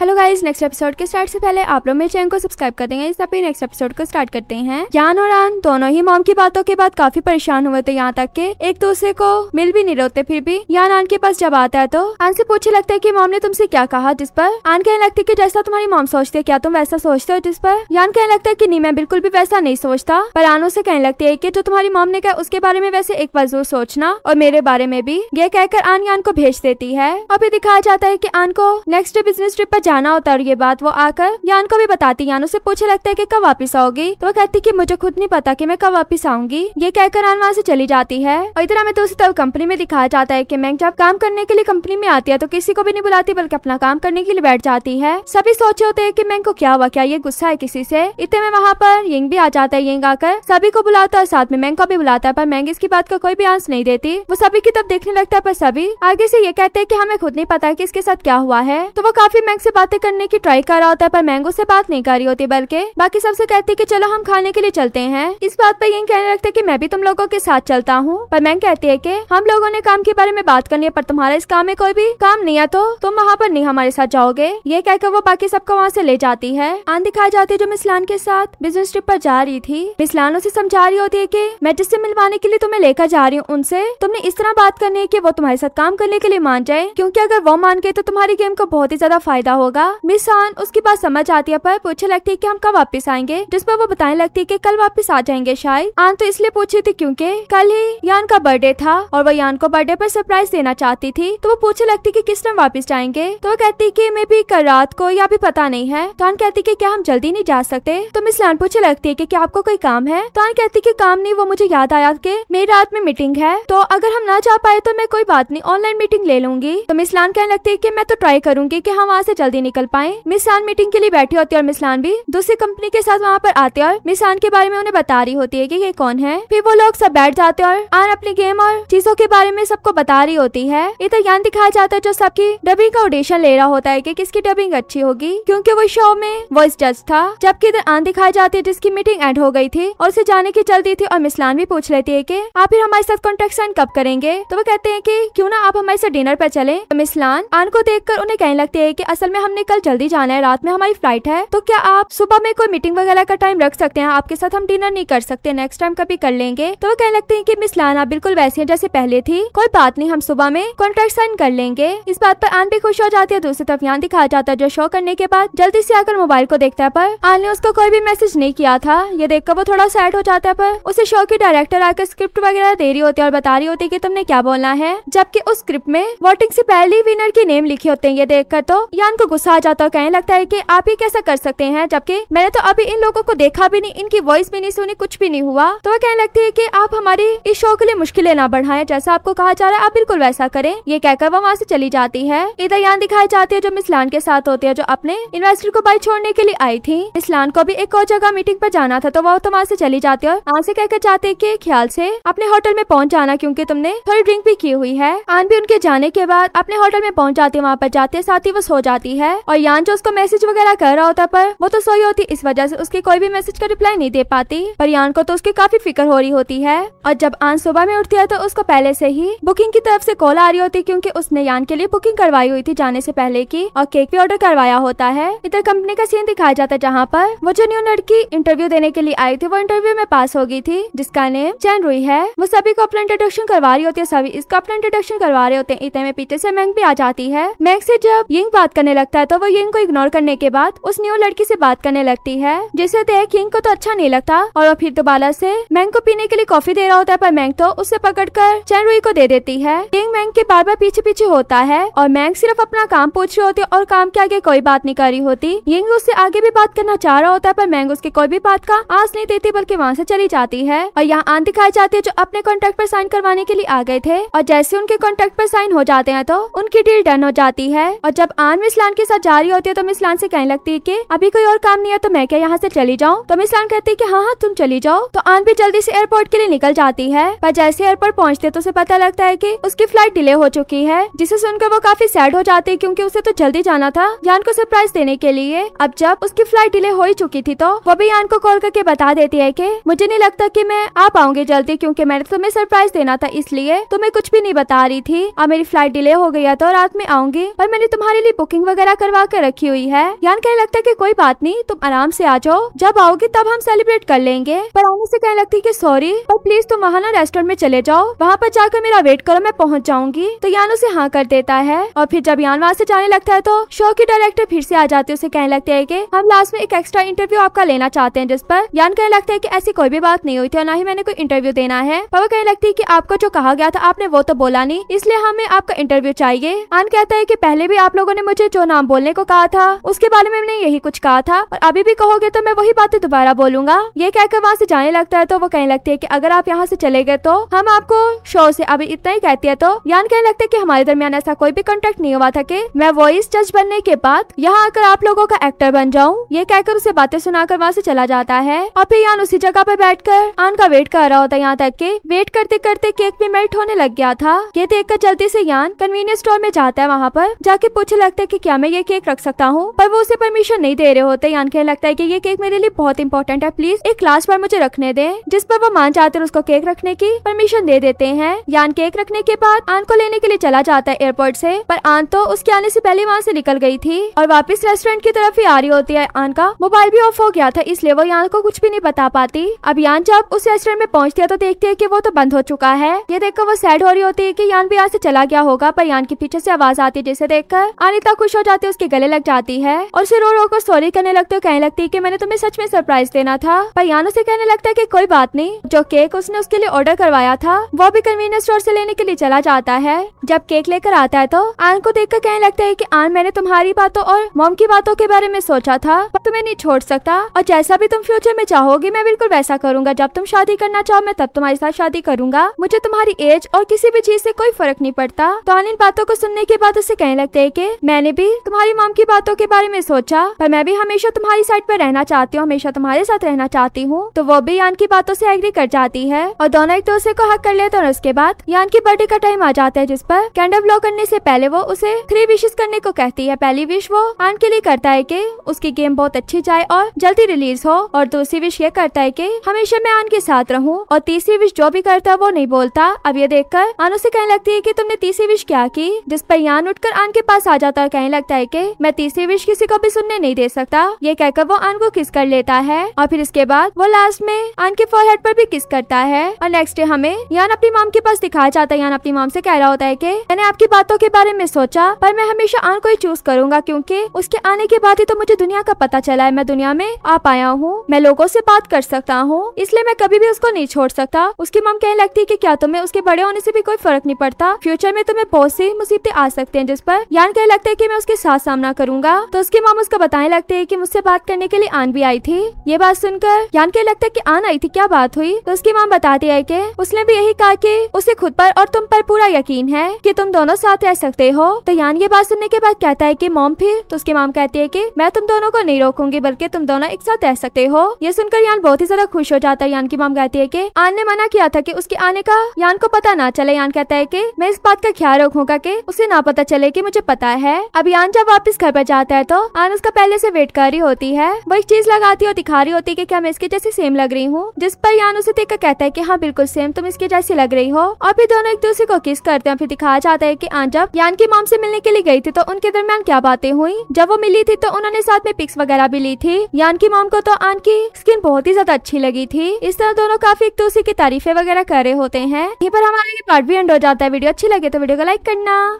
hello guys next episode के start से पहले आप लोग मेरे चैनल को सब्सक्राइब कर देंगे इस पे नेक्स्ट एपिसोड को स्टार्ट करते हैं यान और आन दोनों ही मॉम की बातों के बाद काफी परेशान हुए थे यहाँ तक के एक दूसरे को मिल भी नहीं रोते फिर भी यान आन के पास जब आता है तो आन से पूछे लगता है की मॉम ने तुमसे क्या कहा जिस पर आन कहने लगती है की जैसा तुम्हारी मॉम सोचते है क्या तुम वैसा सोचते हो जिस पर यान कहने लगता है की नहीं मैं बिल्कुल भी वैसा नहीं सोचता पर आन उसे कहने लगती है की जो तुम्हारी मॉम ने कहा उसके बारे में वैसे एक बार जरूर सोचना और मेरे बारे में भी यह कहकर आन यान को भेज देती है और फिर दिखाया जाता है की आन को नेक्स्ट बिजनेस ट्रिप पर जाना होता है और ये बात वो आकर यान को भी बताती यान उसे पूछे लगता है की कब वापिस आओगी तो वो कहती की मुझे खुद नहीं पता की मैं कब वापिस आऊंगी ये कहकर यान वहाँ से चली जाती है और इधर हमें दूसरी तरफ कंपनी में दिखाया जाता है की मैंग जब काम करने के लिए कंपनी में आती है तो किसी को भी नहीं बुलाती बल्कि अपना काम करने के लिए बैठ जाती है सभी सोचे होते है की मैं को क्या हुआ क्या ये गुस्सा है किसी से इतने में वहाँ पर यंग भी आ जाता है यंग आकर सभी को बुलाता है साथ में मैंग को भी बुलाता है पर मैंग इसकी बात का कोई भी आंस नहीं देती वो सभी की तब देखने लगता है पर सभी आगे से ये कहते हैं कि हमें खुद नहीं पता कि इसके साथ क्या हुआ है तो वो काफी मैंग से बातें करने की ट्राई कर रहा होता है पर मैंगो से बात नहीं कर रही होती बल्कि बाकी सबसे कहती है की चलो हम खाने के लिए चलते हैं इस बात पर यही कहने लगता है की मैं भी तुम लोगों के साथ चलता हूँ पर मैंग कहती है की हम लोगों ने काम के बारे में बात करनी है पर तुम्हारा इस काम में कोई भी काम नहीं है तो तुम वहाँ पर नहीं हमारे साथ जाओगे ये कहकर वो बाकी सबको वहाँ से ले जाती है आन दिखाई जाती है जो मिसलान के साथ बिजनेस ट्रिप पर जा रही थी मिसलान उसे समझा रही होती है की मैं जिससे मिलवाने के लिए तुम्हें लेकर जा रही हूँ उनसे तुमने इस तरह बात करनी है की वो तुम्हारे साथ काम करने के लिए मान जाए क्यूँकी अगर वो मान गए तो तुम्हारी गेम को बहुत ही ज्यादा फायदा हो होगा मिसान उसकी बात समझ आती है पर पूछे लगती है की हम कब वापस आएंगे जिस पर वो बताने लगती है की कल वापस आ जाएंगे शायद आन तो इसलिए पूछी थी क्यूँकी कल ही यान का बर्थडे था और वो यान को बर्थडे पर सरप्राइज देना चाहती थी तो वो पूछे लगती की किस टाइम वापिस जाएंगे तो वो कहती की मे भी कल रात को या भी पता नहीं है तो आन कहती की क्या हम जल्दी नहीं जा सकते तो मिस लान पूछे लगती है की क्या आपको कोई काम है तो आन कहती की काम नहीं वो मुझे याद आया के मेरी रात में मीटिंग है तो अगर हम ना जा पाए तो मैं कोई बात नहीं ऑनलाइन मीटिंग ले लूंगी तो मिस लान कहने लगती है की मैं तो ट्राई करूंगी की हम वहाँ से जल्दी जल्दी निकल पाए मिसान मीटिंग के लिए बैठी होती है और मिसलान भी दूसरी कंपनी के साथ वहाँ पर आते और मिसान के बारे में उन्हें बता रही होती है की ये कौन है फिर वो लोग सब बैठ जाते और आन अपनी गेम और चीजों के बारे में सबको बता रही होती है इधर ज्ञान तो दिखाया जाता है जो सबकी डबिंग का ऑडिशन ले रहा होता है की किसकी डबिंग अच्छी होगी क्यूँकी वो शो में वॉइस जज था जबकि इधर आन दिखाई जाती है जिसकी मीटिंग एंड हो गई थी और उसे जाने की जल्दी थी और मिसलान भी पूछ लेती है की आप फिर हमारे साथ कॉन्टेक्ट साइन कब करेंगे तो वो कहते हैं की क्यूँ ना आप हमारे साथ डिनर पर चले तो मिसलान आन को देख उन्हें कहने लगती है की असल में हमने कल जल्दी जाना है रात में हमारी फ्लाइट है तो क्या आप सुबह में कोई मीटिंग वगैरह का टाइम रख सकते हैं आपके साथ हम डिनर नहीं कर सकते नेक्स्ट टाइम कभी कर लेंगे तो वो कहने लगते हैं कि मिस लाना बिल्कुल वैसी है जैसे पहले थी कोई बात नहीं हम सुबह में कॉन्ट्रैक्ट साइन कर लेंगे इस बात पर आन भी खुश हो जाती है दूसरी तरफ यहाँ दिखा जाता है जो शो करने के बाद जल्दी से आकर मोबाइल को देखता है पर आन ने उसको कोई भी मैसेज नहीं किया था ये देखकर वो थोड़ा सैड हो जाता है पर उसे शो की डायरेक्टर आकर स्क्रिप्ट वगैरह दे रही होती है और बता रही होती है की तुमने क्या बोलना है जबकि उस स्क्रिप्ट में वोटिंग से पहले ही विनर की नेम लिखी होते हैं ये देखकर तो यान को तो गुस्सा आ जाता है कहने लगता है की आप ये कैसा कर सकते हैं जबकि मैंने तो अभी इन लोगों को देखा भी नहीं इनकी वॉइस भी नहीं सुनी कुछ भी नहीं हुआ तो वह कहने लगती है की आप हमारी इस शो के लिए मुश्किलें ना बढ़ाए जैसा आपको कहा जा रहा है आप बिल्कुल वैसा करें ये कहकर वह वहाँ से चली जाती है इधर यहाँ दिखाई जाती है जो मिस लान के साथ होती है जो अपने इन्वेस्टर को बाइक छोड़ने के लिए आई थी मिस लान को भी एक और जगह मीटिंग पर जाना था तो वह तो वहाँ से चली जाती है और वहाँ से कहकर है की ख्याल से अपने होटल में पहुँच जाना क्यूँकी तुमने थोड़ी ड्रिंक भी की हुई है आन भी उनके जाने के बाद अपने होटल में पहुँच जाती है वहाँ पर जाते साथ ही वो सो जाती है होती है और यान जो उसको मैसेज वगैरह कर रहा होता पर वो तो सोई होती इस वजह से उसके कोई भी मैसेज का रिप्लाई नहीं दे पाती पर यान को तो उसकी काफी फिक्र हो रही होती है और जब आन सुबह में उठती है तो उसको पहले से ही बुकिंग की तरफ से कॉल आ रही होती क्योंकि उसने यान के लिए बुकिंग करवाई हुई थी जाने से पहले की और केक भी ऑर्डर करवाया होता है इधर कंपनी का सीन दिखाया जाता है जहाँ पर वो जो न्यू लड़की इंटरव्यू देने के लिए आई थी वो इंटरव्यू में पास हो गई थी जिसका नेम चैन रुई है वो सभी को अपना इंट्रोडक्शन करवा रही होती है सभी इसका अपना इंट्रोडक्शन करवा रहे होते हैं इतने में पीछे से मैंग भी आ जाती है मैंग से जब यिंग बात करने लगती लगता है तो वो यिंग को इग्नोर करने के बाद उस न्यू लड़की से बात करने लगती है जिसे देख यिंग को तो अच्छा नहीं लगता और वो फिर दोबारा से मैंग को पीने के लिए कॉफी दे रहा होता है पर मैंग तो उसे पकड़ कर चैन रुई को दे देती है यिंग मैंग के बार बार पीछे पीछे होता है और मैंग सिर्फ अपना काम पूछ रही होती है और काम के आगे कोई बात नहीं कर रही होती यिंग उससे आगे भी बात करना चाह रहा होता है पर मैंग उसकी कोई भी बात का आस नहीं देती बल्कि वहाँ से चली जाती है और यहाँ आंती खाई जाती है जो अपने कॉन्ट्रैक्ट पर साइन करवाने के लिए आ गए थे और जैसे उनके कॉन्ट्रैक्ट पर साइन हो जाते हैं तो उनकी डील डन हो जाती है और जब आन मिसलान उनके साथ जा रही होती है तो मिस लान से कहने लगती है की अभी कोई और काम नहीं है तो मैं क्या यहाँ से चली जाऊँ तो मिस लान कहती है कि हाँ हाँ तुम चली जाओ तो आन भी जल्दी से एयरपोर्ट के लिए निकल जाती है पर जैसे एयरपोर्ट पहुँचते तो उसे पता लगता है की उसकी फ्लाइट डिले हो चुकी है जिसे सुनकर वो काफी सैड हो जाती है क्यूँकी उसे तो जल्दी जाना था यान को सरप्राइज देने के लिए अब जब उसकी फ्लाइट डिले हो ही चुकी थी तो वो भी यान को कॉल करके बता देती है की मुझे नहीं लगता की मैं आ पाऊंगी जल्दी क्यूँकी मैंने तो तुम्हें सरप्राइज देना था इसलिए तुम्हें कुछ भी नहीं बता रही थी और मेरी फ्लाइट डिले हो गया था तो रात में आऊंगी पर मैंने तुम्हारे लिए बुकिंग वगैरह वगैरह करवा के रखी हुई है यान कहने लगता है की कोई बात नहीं तुम आराम से आ जाओ जब आओगे तब हम सेलिब्रेट कर लेंगे पर आने से कहने लगती है की सॉरी और प्लीज तुम वहाँ रेस्टोरेंट में चले जाओ वहाँ पर जाकर मेरा वेट करो मैं पहुँच जाऊंगी तो यान उसे हाँ कर देता है और फिर जब यान वहाँ से जाने लगता है तो शो के डायरेक्टर फिर से आ जाते उसे कहने लगते है की हम लास्ट में एक एक्स्ट्रा इंटरव्यू आपका लेना चाहते हैं जिस पर यान कहने लगता है की ऐसी कोई भी बात नहीं हुई थी और ना ही मैंने कोई इंटरव्यू देना है वो कहने लगती है की आपको जो कहा गया था आपने वो तो बोला नहीं इसलिए हमें आपका इंटरव्यू चाहिए आन कहता है की पहले भी आप लोगों ने मुझे जो नाम बोलने को कहा था उसके बारे में मैंने यही कुछ कहा था और अभी भी कहोगे तो मैं वही बातें दोबारा बोलूंगा ये कहकर वहाँ से जाने लगता है तो वो कहने लगती है की अगर आप यहाँ से चले गए तो हम आपको शो से अभी इतना ही कहती है तो यान कहने लगते है की हमारे दरमियान ऐसा कोई भी कॉन्टेक्ट नहीं हुआ था की मैं वॉइस जज बनने के बाद यहाँ आकर आप लोगों का एक्टर बन जाऊँ ये कहकर उसे बातें सुनाकर वहाँ से चला जाता है और फिर यान उसी जगह पर बैठ कर आन का वेट कर रहा होता है यहाँ तक के वेट करते करते केक भी मेल्ट होने लग गया था ये देख कर जल्दी से यान कन्वीनियंस स्टोर में जाता है वहाँ पर जाके पूछे लगता है की क्या मैं ये केक रख सकता हूँ पर वो उसे परमिशन नहीं दे रहे होते यान कहने लगता है की ये केक मेरे लिए बहुत इंपॉर्टेंट है प्लीज एक क्लास पर मुझे रखने दे जिस पर वो मान जाते हैं उसको केक रखने की परमिशन दे देते हैं यान केक रखने के बाद आन को लेने के लिए चला जाता है एयरपोर्ट से पर आन तो उसके आने से पहले वहाँ से निकल गई थी और वापस रेस्टोरेंट की तरफ ही आ रही होती है आन का मोबाइल भी ऑफ हो गया था इसलिए वो यान को कुछ भी नहीं बता पाती अब यान जब उस रेस्टोरेंट में पहुँचती है तो देखती है की वो तो बंद हो चुका है ये देखकर वो सैड हो रही होती है की यान भी यहाँ से चला गया होगा पर यान के पीछे से आवाज आती है जिसे देखकर आन इतना खुश हो जाती आते उसके गले लग जाती है और उसे रो रो कर सॉरी करने लगते कहने लगती है की मैंने तुम्हें सच में सरप्राइज देना था पयान उसे कहने लगता है की कोई बात नहीं जो केक उसने उसके लिए ऑर्डर करवाया था वो भी कन्वीनियंस स्टोर ऐसी लेने के लिए चला जाता है जब केक लेकर आता है तो आन को देख कर कहने लगता है की आन मैंने तुम्हारी बातों और मोम की बातों के बारे में सोचा था पर तुम्हें नहीं छोड़ सकता और जैसा भी तुम फ्यूचर में चाहोगी मैं बिल्कुल वैसा करूंगा जब तुम शादी करना चाहो मैं तब तुम्हारे साथ शादी करूंगा मुझे तुम्हारी एज और किसी भी चीज से कोई फर्क नहीं पड़ता तो आन इन बातों को सुनने के बाद उसे कहने लगते है की मैंने भी तुम्हारी माम की बातों के बारे में सोचा पर मैं भी हमेशा तुम्हारी साइड पर रहना चाहती हूँ हमेशा तुम्हारे साथ रहना चाहती हूँ तो वो भी यान की बातों से एग्री कर जाती है और दोनों एक दूसरे को हक कर लेते और उसके बाद यान की बर्थडे का टाइम आ जाता है जिस पर कैंडल ब्लो करने से पहले वो उसे थ्री विशेष करने को कहती है पहली विश वो आन के लिए करता है की उसकी गेम बहुत अच्छी जाए और जल्दी रिलीज हो और दूसरी विश ये करता है की हमेशा मैं आन के साथ रहूँ और तीसरी विश जो भी करता है वो नहीं बोलता अब ये देखकर आन उसे कहने लगती है की तुमने तीसरी विश क्या की जिस पर यान उठकर आन के पास आ जाता है कहने लगता लगता है कि मैं तीसरी विश किसी को भी सुनने नहीं दे सकता ये कहकर वो आन को किस कर लेता है और फिर इसके बाद वो लास्ट में आन के फोरहेड पर भी किस करता है और नेक्स्ट डे हमें यान अपनी माम के पास दिखाया जाता है यान अपनी माम से कह रहा होता है की मैंने आपकी बातों के बारे में सोचा पर मैं हमेशा आन को ही चूज करूंगा क्यूँकी उसके आने के बाद ही तो मुझे दुनिया का पता चला है मैं दुनिया में आ पाया हूँ मैं लोगों से बात कर सकता हूँ इसलिए मैं कभी भी उसको नहीं छोड़ सकता उसकी माम कहने लगती है की क्या तुम्हें उसके बड़े होने से भी कोई फर्क नहीं पड़ता फ्यूचर में तुम्हें बहुत सी मुसीबतें आ सकते हैं जिस पर यान कहने लगता है की मैं उसके के साथ सामना करूंगा तो उसके माम उसको बताने लगते है की मुझसे बात करने के लिए आन भी आई थी ये बात सुनकर यान के लगता है की आन आई थी क्या बात हुई तो उसकी माम बताती है की उसने भी यही कहा कि उसे खुद पर और तुम पर पूरा यकीन है की तुम दोनों साथ रह सकते हो तो यान ये बात सुनने के बाद कहता है की मोम फिर तो उसकी माम कहती है की मैं तुम दोनों को नहीं रोकूंगी बल्कि तुम दोनों एक साथ रह सकते हो ये सुनकर यान बहुत ही ज्यादा खुश हो जाता है यान की माम कहती है की आन ने मना किया था की उसके आने का यान को पता ना चले यान कहता है की मैं इस बात का ख्याल रखूंगा की उसे ना पता चले की मुझे पता है अब यान इंसान जब वापस घर पर जाता है तो आन उसका पहले से वेट कर रही होती है वो एक चीज लगाती और दिखा रही होती है की क्या मैं इसके जैसी सेम लग रही हूँ जिस पर यान उसे देखकर कहता है की हाँ बिल्कुल सेम तुम इसके जैसी लग रही हो और फिर दोनों एक दूसरे को किस करते हैं फिर दिखाया जाता है की आन जब यान की मॉम से मिलने के लिए गई थी तो उनके दरमियान क्या बातें हुई जब वो मिली थी तो उन्होंने साथ में पिक्स वगैरह भी ली थी यान की मॉम को तो आन की स्किन बहुत ही ज्यादा अच्छी लगी थी इस तरह दोनों काफी एक दूसरे की तारीफे वगैरह कर रहे होते हैं यहाँ पर हमारा ये पार्ट भी एंड हो जाता है वीडियो अच्छी लगे तो वीडियो को लाइक करना